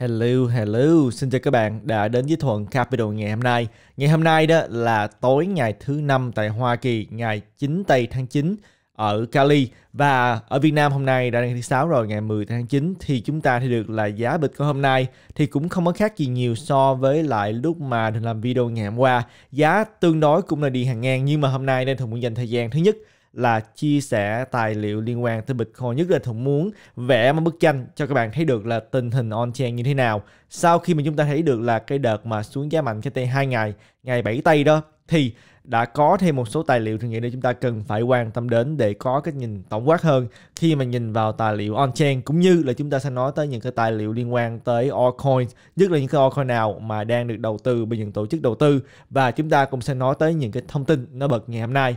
Hello, hello, xin chào các bạn đã đến với Thuận Capital ngày hôm nay. Ngày hôm nay đó là tối ngày thứ năm tại Hoa Kỳ, ngày 9 tây tháng 9 ở Cali và ở Việt Nam hôm nay đã ngày thứ sáu rồi ngày 10 tháng 9 thì chúng ta thì được là giá bịch của hôm nay thì cũng không có khác gì nhiều so với lại lúc mà mình làm video ngày hôm qua giá tương đối cũng là đi hàng ngang nhưng mà hôm nay nên thường muốn dành thời gian thứ nhất là chia sẻ tài liệu liên quan tới Bitcoin. Nhất là Hùng muốn vẽ một bức tranh cho các bạn thấy được là tình hình on-chain như thế nào. Sau khi mà chúng ta thấy được là cái đợt mà xuống giá mạnh cách đây hai ngày, ngày 7 Tây đó, thì đã có thêm một số tài liệu thì nghĩa để chúng ta cần phải quan tâm đến để có cái nhìn tổng quát hơn khi mà nhìn vào tài liệu on-chain cũng như là chúng ta sẽ nói tới những cái tài liệu liên quan tới altcoin nhất là những cái altcoin nào mà đang được đầu tư bởi những tổ chức đầu tư và chúng ta cũng sẽ nói tới những cái thông tin nó bật ngày hôm nay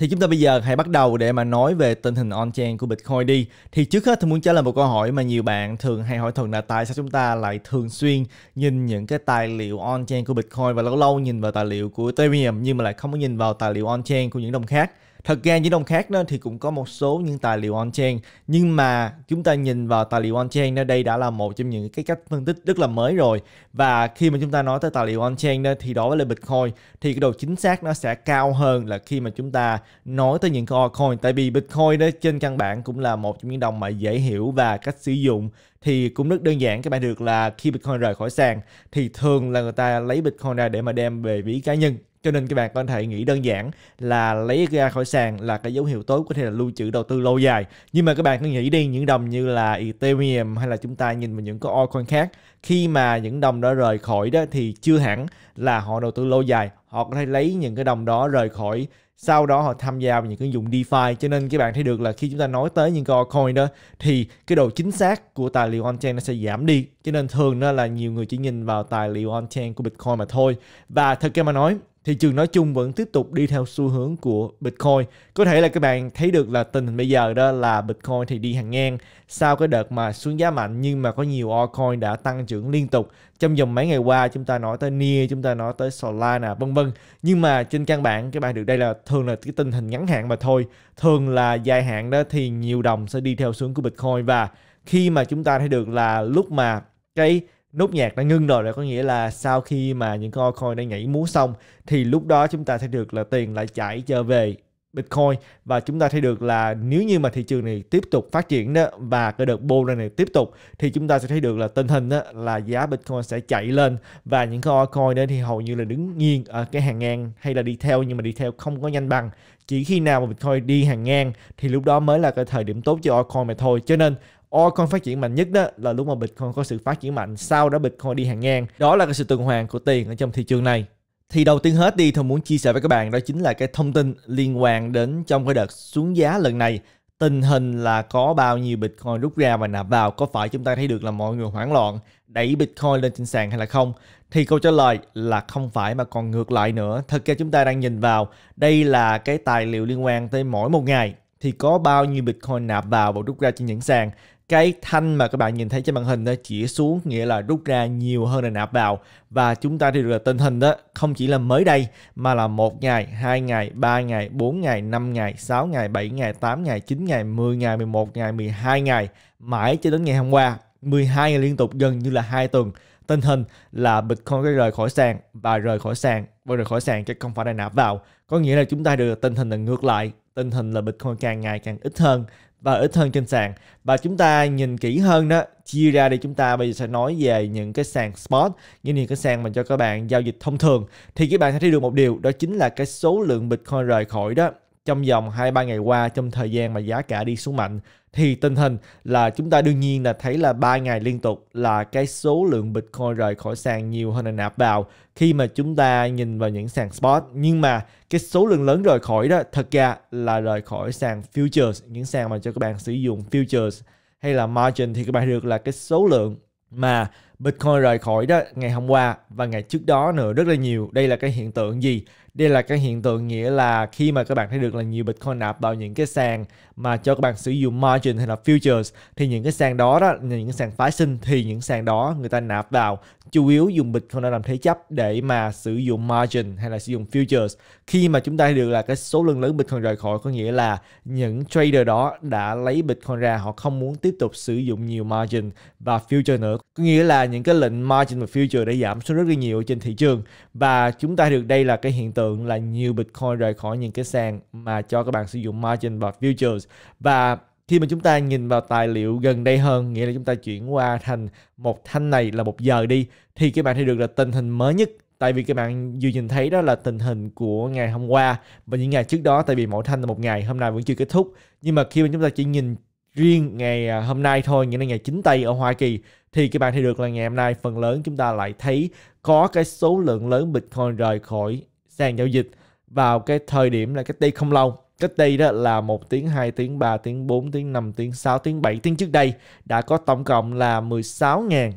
Thì chúng ta bây giờ hãy bắt đầu để mà nói về tình hình on-chain của Bitcoin đi. Thì trước hết tôi muốn trả lời một câu hỏi mà nhiều bạn thường hay hỏi thường là tại sao chúng ta lại thường xuyên nhìn những cái tài liệu on-chain của Bitcoin và lâu lâu nhìn vào tài liệu của Ethereum nhưng mà lại không có nhìn vào tài liệu on-chain của những đồng khác thật ra những đồng khác đó thì cũng có một số những tài liệu on-chain nhưng mà chúng ta nhìn vào tài liệu on-chain đó đây đã là một trong những cái cách phân tích rất là mới rồi và khi mà chúng ta nói tới tài liệu on-chain đó thì đối với lại Bitcoin thì cái độ chính xác nó sẽ cao hơn là khi mà chúng ta nói tới những cái altcoin tại vì Bitcoin đó trên căn bản cũng là một trong những đồng mà dễ hiểu và cách sử dụng thì cũng rất đơn giản các bạn được là khi Bitcoin rời khỏi sàn thì thường là người ta lấy Bitcoin ra để mà đem về ví cá nhân cho nên các bạn có thể nghĩ đơn giản là lấy ra khỏi sàn là cái dấu hiệu tốt có thể là lưu trữ đầu tư lâu dài nhưng mà các bạn cứ nghĩ đi những đồng như là Ethereum hay là chúng ta nhìn vào những cái altcoin khác khi mà những đồng đó rời khỏi đó thì chưa hẳn là họ đầu tư lâu dài họ có thể lấy những cái đồng đó rời khỏi sau đó họ tham gia vào những cái dụng DeFi cho nên các bạn thấy được là khi chúng ta nói tới những cái coin đó thì cái độ chính xác của tài liệu on-chain nó sẽ giảm đi cho nên thường đó là nhiều người chỉ nhìn vào tài liệu on-chain của Bitcoin mà thôi và thật ra mà nói thị trường nói chung vẫn tiếp tục đi theo xu hướng của Bitcoin. Có thể là các bạn thấy được là tình hình bây giờ đó là Bitcoin thì đi hàng ngang sau cái đợt mà xuống giá mạnh nhưng mà có nhiều altcoin đã tăng trưởng liên tục. Trong vòng mấy ngày qua chúng ta nói tới Near, chúng ta nói tới Solana vân vân. Nhưng mà trên căn bản các bạn được đây là thường là cái tình hình ngắn hạn mà thôi. Thường là dài hạn đó thì nhiều đồng sẽ đi theo xuống của Bitcoin và khi mà chúng ta thấy được là lúc mà cái nút nhạc đã ngưng rồi là có nghĩa là sau khi mà những con altcoin đã nhảy múa xong thì lúc đó chúng ta sẽ được là tiền lại chảy trở về Bitcoin và chúng ta thấy được là nếu như mà thị trường này tiếp tục phát triển đó và cái đợt bull này tiếp tục thì chúng ta sẽ thấy được là tình hình đó là giá Bitcoin sẽ chạy lên và những cái altcoin đấy thì hầu như là đứng nghiêng ở cái hàng ngang hay là đi theo nhưng mà đi theo không có nhanh bằng chỉ khi nào mà Bitcoin đi hàng ngang thì lúc đó mới là cái thời điểm tốt cho altcoin mà thôi cho nên altcoin phát triển mạnh nhất đó là lúc mà Bitcoin có sự phát triển mạnh sau đó Bitcoin đi hàng ngang đó là cái sự tuần hoàn của tiền ở trong thị trường này thì đầu tiên hết đi tôi muốn chia sẻ với các bạn đó chính là cái thông tin liên quan đến trong cái đợt xuống giá lần này tình hình là có bao nhiêu Bitcoin rút ra và nạp vào có phải chúng ta thấy được là mọi người hoảng loạn đẩy Bitcoin lên trên sàn hay là không thì câu trả lời là không phải mà còn ngược lại nữa thật ra chúng ta đang nhìn vào đây là cái tài liệu liên quan tới mỗi một ngày thì có bao nhiêu Bitcoin nạp vào và rút ra trên những sàn cái thanh mà các bạn nhìn thấy trên màn hình đó chỉ xuống nghĩa là rút ra nhiều hơn là nạp vào và chúng ta thì được là tình hình đó không chỉ là mới đây mà là một ngày, hai ngày, ba ngày, 4 ngày, 5 ngày, 6 ngày, 7 ngày, 8 ngày, 9 ngày, 10 ngày, 11 ngày, 12 ngày mãi cho đến ngày hôm qua 12 ngày liên tục gần như là hai tuần tình hình là Bitcoin đã rời khỏi sàn và rời khỏi sàn và rời khỏi sàn chứ không phải là nạp vào có nghĩa là chúng ta được tình hình là ngược lại tình hình là Bitcoin càng ngày càng ít hơn và ít hơn trên sàn và chúng ta nhìn kỹ hơn đó chia ra thì chúng ta bây giờ sẽ nói về những cái sàn spot như những cái sàn mà cho các bạn giao dịch thông thường thì các bạn sẽ thấy được một điều đó chính là cái số lượng bitcoin rời khỏi đó trong vòng 2-3 ngày qua trong thời gian mà giá cả đi xuống mạnh thì tình hình là chúng ta đương nhiên là thấy là 3 ngày liên tục là cái số lượng Bitcoin rời khỏi sàn nhiều hơn là nạp vào khi mà chúng ta nhìn vào những sàn spot nhưng mà cái số lượng lớn rời khỏi đó thật ra là rời khỏi sàn futures những sàn mà cho các bạn sử dụng futures hay là margin thì các bạn được là cái số lượng mà Bitcoin rời khỏi đó ngày hôm qua và ngày trước đó nữa rất là nhiều. Đây là cái hiện tượng gì? Đây là cái hiện tượng nghĩa là khi mà các bạn thấy được là nhiều Bitcoin nạp vào những cái sàn mà cho các bạn sử dụng margin hay là futures thì những cái sàn đó đó, những cái sàn phái sinh thì những sàn đó người ta nạp vào chủ yếu dùng Bitcoin để làm thế chấp để mà sử dụng margin hay là sử dụng futures. Khi mà chúng ta được là cái số lượng lớn Bitcoin rời khỏi có nghĩa là những trader đó đã lấy Bitcoin ra họ không muốn tiếp tục sử dụng nhiều margin và future nữa. Có nghĩa là những cái lệnh margin và future đã giảm xuống rất là nhiều trên thị trường và chúng ta được đây là cái hiện tượng lượng là nhiều Bitcoin rời khỏi những cái sàn mà cho các bạn sử dụng margin và futures và khi mà chúng ta nhìn vào tài liệu gần đây hơn nghĩa là chúng ta chuyển qua thành một thanh này là một giờ đi thì các bạn thấy được là tình hình mới nhất tại vì các bạn vừa nhìn thấy đó là tình hình của ngày hôm qua và những ngày trước đó tại vì mỗi thanh là một ngày hôm nay vẫn chưa kết thúc nhưng mà khi mà chúng ta chỉ nhìn riêng ngày à, hôm nay thôi nghĩa là ngày chính tây ở Hoa Kỳ thì các bạn thấy được là ngày hôm nay phần lớn chúng ta lại thấy có cái số lượng lớn Bitcoin rời khỏi sàn giao dịch vào cái thời điểm là cách đây không lâu cách đây đó là một tiếng, 2 tiếng, 3 tiếng, 4 tiếng, 5 tiếng, 6 tiếng, 7 tiếng trước đây đã có tổng cộng là 16.000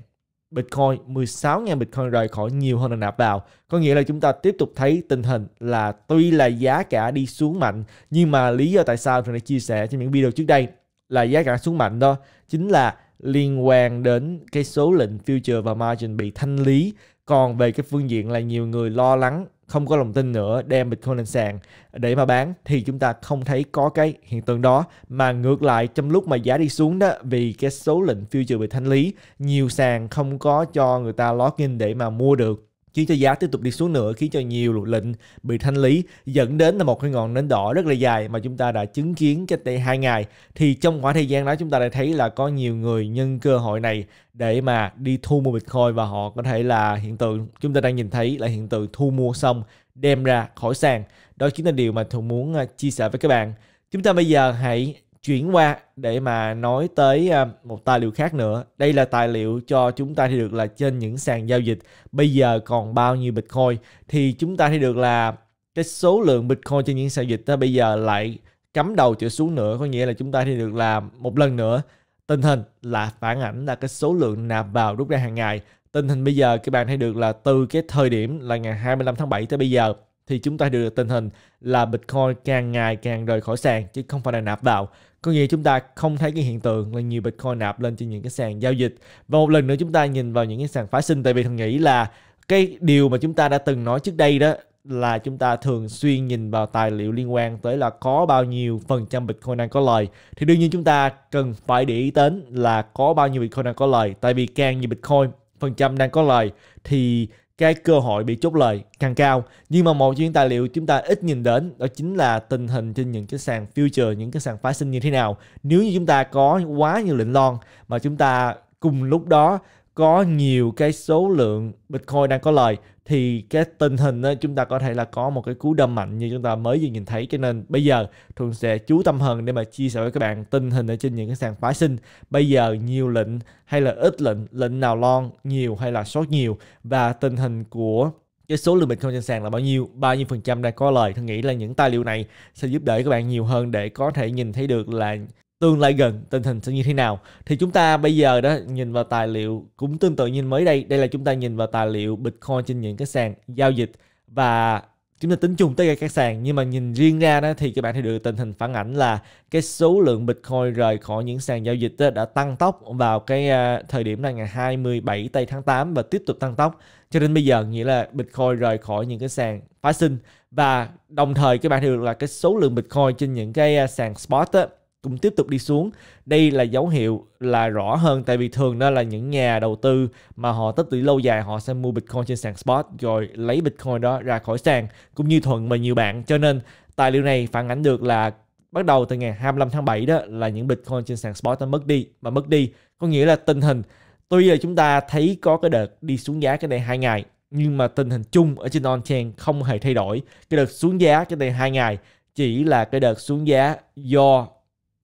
Bitcoin, 16.000 Bitcoin rời khỏi nhiều hơn là nạp vào. Có nghĩa là chúng ta tiếp tục thấy tình hình là tuy là giá cả đi xuống mạnh nhưng mà lý do tại sao tôi đã chia sẻ trong những video trước đây là giá cả xuống mạnh đó chính là liên quan đến cái số lệnh future và margin bị thanh lý. Còn về cái phương diện là nhiều người lo lắng không có lòng tin nữa đem Bitcoin lên sàn để mà bán thì chúng ta không thấy có cái hiện tượng đó mà ngược lại trong lúc mà giá đi xuống đó vì cái số lệnh future bị thanh lý nhiều sàn không có cho người ta login để mà mua được khiến cho giá tiếp tục đi xuống nữa khiến cho nhiều luật lệnh bị thanh lý dẫn đến là một cái ngọn nến đỏ rất là dài mà chúng ta đã chứng kiến cách đây hai ngày thì trong khoảng thời gian đó chúng ta đã thấy là có nhiều người nhân cơ hội này để mà đi thu mua bitcoin và họ có thể là hiện tượng chúng ta đang nhìn thấy là hiện tượng thu mua xong đem ra khỏi sàn đó chính là điều mà tôi muốn à, chia sẻ với các bạn chúng ta bây giờ hãy chuyển qua để mà nói tới à, một tài liệu khác nữa. Đây là tài liệu cho chúng ta thì được là trên những sàn giao dịch bây giờ còn bao nhiêu Bitcoin thì chúng ta thì được là cái số lượng Bitcoin trên những sàn dịch tới bây giờ lại cắm đầu trở xuống nữa có nghĩa là chúng ta thì được là một lần nữa tình hình là phản ảnh là cái số lượng nạp vào rút ra hàng ngày tình hình bây giờ các bạn thấy được là từ cái thời điểm là ngày 25 tháng 7 tới bây giờ thì chúng ta được tình hình là Bitcoin càng ngày càng rời khỏi sàn chứ không phải là nạp vào có nghĩa chúng ta không thấy cái hiện tượng là nhiều Bitcoin nạp lên trên những cái sàn giao dịch. Và một lần nữa chúng ta nhìn vào những cái sàn phái sinh tại vì thường nghĩ là cái điều mà chúng ta đã từng nói trước đây đó là chúng ta thường xuyên nhìn vào tài liệu liên quan tới là có bao nhiêu phần trăm Bitcoin đang có lời thì đương nhiên chúng ta cần phải để ý đến là có bao nhiêu Bitcoin đang có lời tại vì càng nhiều Bitcoin phần trăm đang có lời thì cái cơ hội bị chốt lời càng cao nhưng mà một những tài liệu chúng ta ít nhìn đến đó chính là tình hình trên những cái sàn future những cái sàn phái sinh như thế nào nếu như chúng ta có quá nhiều lệnh lon mà chúng ta cùng lúc đó có nhiều cái số lượng Bitcoin đang có lời thì cái tình hình đó, chúng ta có thể là có một cái cú đâm mạnh như chúng ta mới vừa nhìn thấy cho nên bây giờ thường sẽ chú tâm hơn để mà chia sẻ với các bạn tình hình ở trên những cái sàn phái sinh bây giờ nhiều lệnh hay là ít lệnh lệnh nào lon nhiều hay là short nhiều và tình hình của cái số lượng Bitcoin trên sàn là bao nhiêu, bao nhiêu phần trăm đang có lời. Tôi nghĩ là những tài liệu này sẽ giúp đỡ các bạn nhiều hơn để có thể nhìn thấy được là tương lai gần tình hình sẽ như thế nào thì chúng ta bây giờ đó nhìn vào tài liệu cũng tương tự như mới đây đây là chúng ta nhìn vào tài liệu bitcoin trên những cái sàn giao dịch và chúng ta tính chung tất cả các sàn nhưng mà nhìn riêng ra đó thì các bạn thấy được tình hình phản ảnh là cái số lượng bitcoin rời khỏi những sàn giao dịch đó đã tăng tốc vào cái à, thời điểm là ngày 27 tây tháng 8 và tiếp tục tăng tốc cho nên bây giờ nghĩa là bitcoin rời khỏi những cái sàn phái sinh và đồng thời các bạn thấy được là cái số lượng bitcoin trên những cái à, sàn spot đó, cũng tiếp tục đi xuống. Đây là dấu hiệu là rõ hơn tại vì thường đó là những nhà đầu tư mà họ tích lũy lâu dài họ sẽ mua Bitcoin trên sàn spot rồi lấy Bitcoin đó ra khỏi sàn cũng như Thuận mà nhiều bạn. Cho nên tài liệu này phản ánh được là bắt đầu từ ngày 25 tháng 7 đó là những Bitcoin trên sàn spot nó mất đi mà mất đi có nghĩa là tình hình tuy là chúng ta thấy có cái đợt đi xuống giá cái này hai ngày nhưng mà tình hình chung ở trên on chain không hề thay đổi cái đợt xuống giá cái này hai ngày chỉ là cái đợt xuống giá do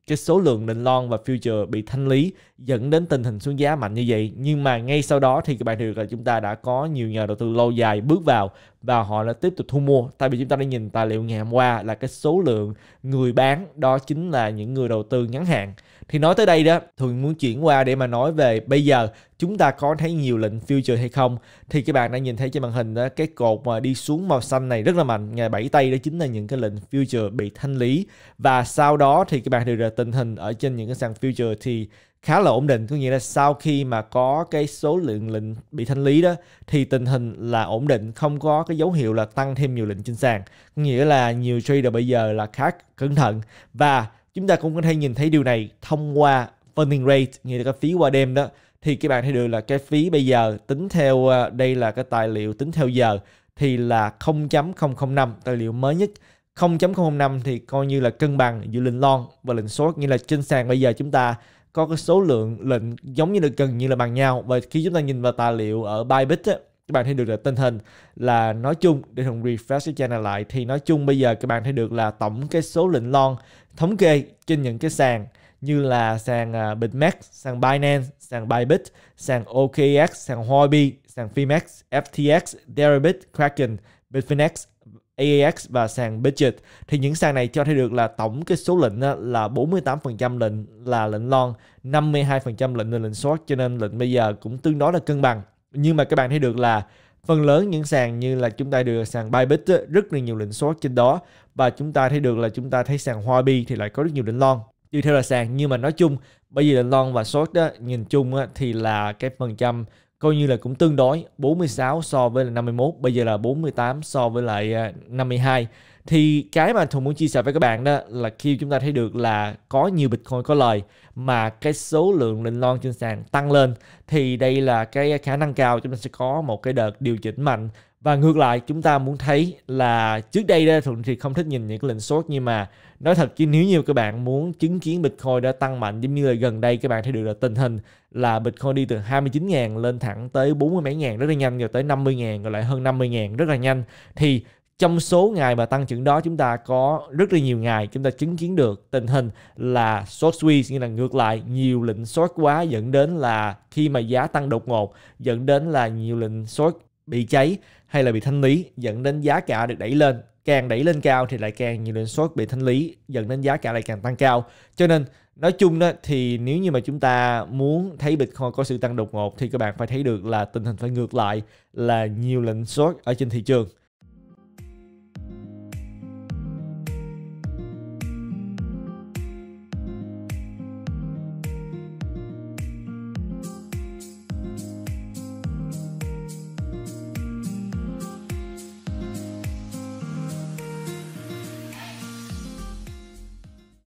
cái số lượng nền lon và future bị thanh lý dẫn đến tình hình xuống giá mạnh như vậy nhưng mà ngay sau đó thì các bạn hiểu là chúng ta đã có nhiều nhà đầu tư lâu dài bước vào và họ là tiếp tục thu mua tại vì chúng ta đã nhìn tài liệu ngày hôm qua là cái số lượng người bán đó chính là những người đầu tư ngắn hạn thì nói tới đây đó thường muốn chuyển qua để mà nói về bây giờ chúng ta có thấy nhiều lệnh future hay không thì các bạn đã nhìn thấy trên màn hình đó cái cột mà đi xuống màu xanh này rất là mạnh ngày 7 tây đó chính là những cái lệnh future bị thanh lý và sau đó thì các bạn đều là tình hình ở trên những cái sàn future thì khá là ổn định có nghĩa là sau khi mà có cái số lượng lệnh bị thanh lý đó thì tình hình là ổn định không có cái dấu hiệu là tăng thêm nhiều lệnh trên sàn có nghĩa là nhiều trader bây giờ là khá cẩn thận và chúng ta cũng có thể nhìn thấy điều này thông qua funding rate nghĩa là cái phí qua đêm đó thì các bạn thấy được là cái phí bây giờ tính theo ờ, đây là cái tài liệu tính theo giờ thì là 0.005 tài liệu mới nhất 0.005 thì coi như là cân bằng giữa lệnh long và lệnh short nghĩa là trên sàn bây giờ chúng ta có cái số lượng lệnh giống như là gần như là bằng nhau và khi chúng ta nhìn vào tài liệu ở Bybit á các bạn thấy được là tình hình là nói chung để thằng refresh cái channel lại thì nói chung bây giờ các bạn thấy được là tổng cái số lệnh lon thống kê trên những cái sàn như là sàn uh, sàn Binance, sàn Bybit, sàn OKX, sàn Huobi, sàn Fimex, FTX, Deribit, Kraken, Bitfinex, AAX và sàn Bitget thì những sàn này cho thấy được là tổng cái số lệnh là 48% lệnh là lệnh long, 52% lệnh là lệnh short cho nên lệnh bây giờ cũng tương đối là cân bằng. Nhưng mà các bạn thấy được là phần lớn những sàn như là chúng ta được sàn Bybit rất là nhiều lệnh short trên đó và chúng ta thấy được là chúng ta thấy sàn Huobi thì lại có rất nhiều lệnh long tùy theo là sàn nhưng mà nói chung bởi vì lệnh long và short đó, nhìn chung thì là cái phần trăm coi như là cũng tương đối 46 so với là 51 bây giờ là 48 so với lại 52 à, thì cái mà Thuận muốn chia sẻ với các bạn đó là khi chúng ta thấy được là có nhiều Bitcoin có lời mà cái số lượng lệnh long trên sàn tăng lên thì đây là cái khả năng cao chúng ta sẽ có một cái đợt điều chỉnh mạnh và ngược lại chúng ta muốn thấy là trước đây đó thì không thích nhìn những cái lệnh sốt nhưng mà nói thật chứ nếu như các bạn muốn chứng kiến bitcoin đã tăng mạnh giống như là gần đây các bạn thấy được là tình hình là bitcoin đi từ 29.000 lên thẳng tới 40 mấy ngàn rất là nhanh rồi tới 50.000 rồi lại hơn 50.000 rất là nhanh thì trong số ngày mà tăng trưởng đó chúng ta có rất là nhiều ngày chúng ta chứng kiến được tình hình là short squeeze như là ngược lại nhiều lệnh short quá dẫn đến là khi mà giá tăng đột ngột dẫn đến là nhiều lệnh short bị cháy hay là bị thanh lý dẫn đến giá cả được đẩy lên càng đẩy lên cao thì lại càng nhiều đơn suất bị thanh lý dẫn đến giá cả lại càng tăng cao cho nên nói chung đó thì nếu như mà chúng ta muốn thấy Bitcoin có sự tăng đột ngột thì các bạn phải thấy được là tình hình phải ngược lại là nhiều lệnh suất ở trên thị trường